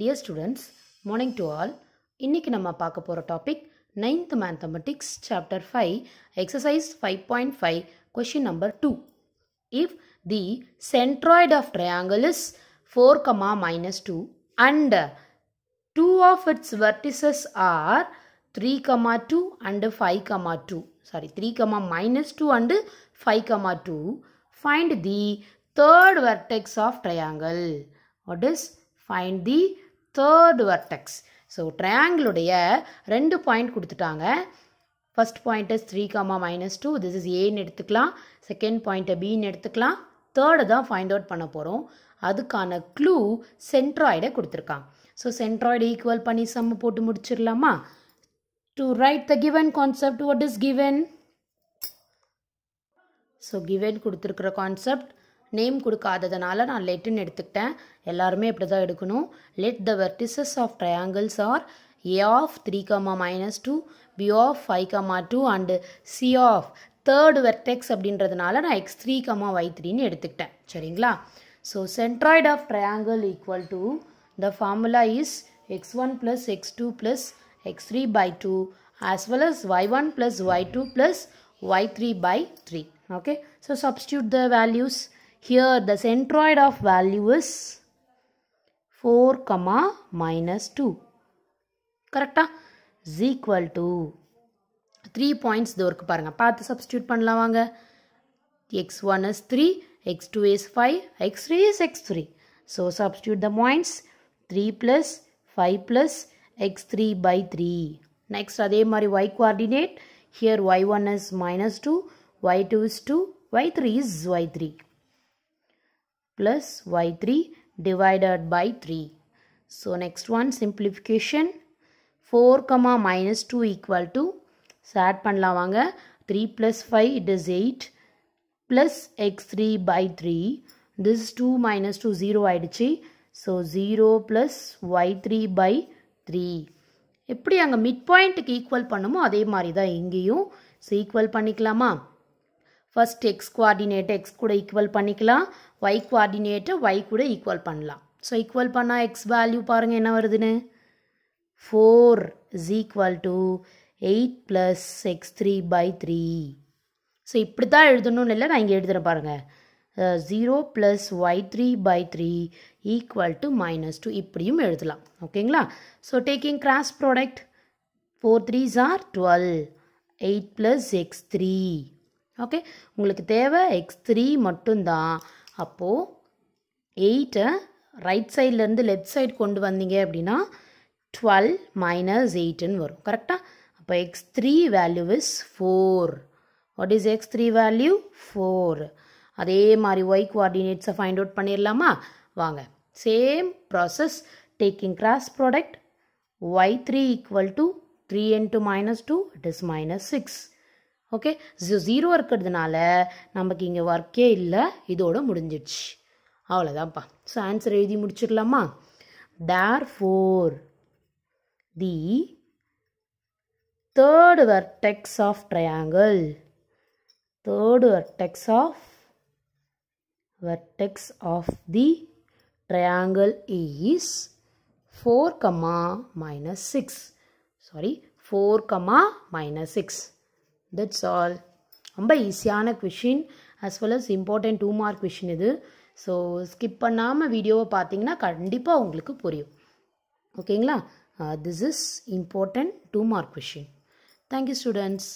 Dear students morning to all இன்றைக்கி நம்ம பார்க்க போகிற topic ninth mathematics chapter five exercise five point five question number two if the centroid of triangle is four comma minus two and two of its vertices are three comma two and five comma two sorry three comma minus two and five comma two find the third vertex of triangle. What is find the third vertex so ட்ரையாங்கிளுடைய ரெண்டு point கொடுத்துட்டாங்க first point is three comma minus two this is ஏன்னு எடுத்துக்கலாம் second பாயிண்ட்டை பின்னு எடுத்துக்கலாம் third தான் find out பண்ண போகிறோம் அதுக்கான க்ளூ சென்ட்ராய்டை கொடுத்துருக்கான் ஸோ சென்ட்ராய்டு ஈக்குவல் பண்ணி சம்மு போட்டு முடிச்சிடலாமா to write the given concept what is given so given கொடுத்துருக்குற கான்செப்ட் நேம் கொடுக்காததுனால நான் லெட்டுன்னு எடுத்துக்கிட்டேன் எல்லாருமே இப்படி தான் எடுக்கணும் let the vertices of triangles are A of three comma minus two B of five comma two and C of third vertex அப்படின்றதுனால நான் எக்ஸ் த்ரீ கமா ஒய் த்ரீன்னு எடுத்துக்கிட்டேன் சரிங்களா so centroid of triangle equal to the formula is X one plus X two plus X three by two as Y one plus Y two plus Y three by three okay so substitute the values Here the centroid of value is 4 comma minus 2. கரெக்டா is equal to 3 points இதோ இருக்கு பாருங்க பார்த்து substitute பண்ணலாம் வாங்க x1 is 3 x2 is 5 x3 is x3 so substitute the points 3 plus 5 plus x3 by 3 next அதே மாதிரி y coordinate here y1 is minus 2 y2 is 2 y3 is y3 plus y3 divided by 3. So next one simplification 4 comma minus 2 equal to so add பண்ணலாம் வாங்க three plus five it is eight plus X three by three this two minus two zero ஆயிடுச்சு so zero plus Y three by three எப்படி அங்கே mid பாயிண்ட்டுக்கு equal பண்ணுமோ அதே மாதிரி தான் இங்கேயும் ஸோ ஈக்குவல் பண்ணிக்கலாமா ஃபஸ்ட் எக்ஸ் கோஆர்டினேட் எக்ஸ் கூட ஈக்குவல் பண்ணிக்கலாம் y coordinate y குட ஈக்குவல் பண்ணலாம் ஸோ equal பண்ணால் எக்ஸ் வேல்யூ பாருங்கள் என்ன வருதுன்னு four is equal to eight plus X three by three so இப்படி தான் இல்லை நான் இங்கே எழுதுகிறேன் பாருங்கள் zero plus Y three by three equal minus minus two இப்படியும் எழுதலாம் ஓகேங்களா so taking cross product four threes are twelve eight plus X three okay உங்களுக்கு தேவை எக்ஸ் த்ரீ அப்போது எயிட்டை ரைட் சைட்லேருந்து லெஃப்ட் சைடு கொண்டு வந்தீங்க அப்படின்னா டுவெல் மைனஸ் எயிட்டுன்னு வரும் கரெக்டாக அப்போ x three value is four what is x three value four அதே மாதிரி ஒய் குவார்டினேட்ஸை ஃபைண்ட் அவுட் பண்ணிடலாமா வாங்க same process taking cross product y three equal to three into minus two it is minus six okay zero இருக்கிறதுனால நமக்கு இங்கே ஒர்க்கே இல்லை இதோடு முடிஞ்சிடுச்சு அவ்வளோதான்ப்பா ஸோ ஆன்சர் எழுதி முடிச்சிடலாமா therefore the third vertex of triangle third vertex of டெக்ஸ் of the triangle is four comma minus six sorry four comma minus six that's all ரொம்ப ஈஸியான question as well as important two mark question இது so skip பண்ணாமல் வீடியோவை பார்த்தீங்கன்னா கண்டிப்பாக உங்களுக்கு புரியும் ஓகேங்களா this is important two mark question thank you students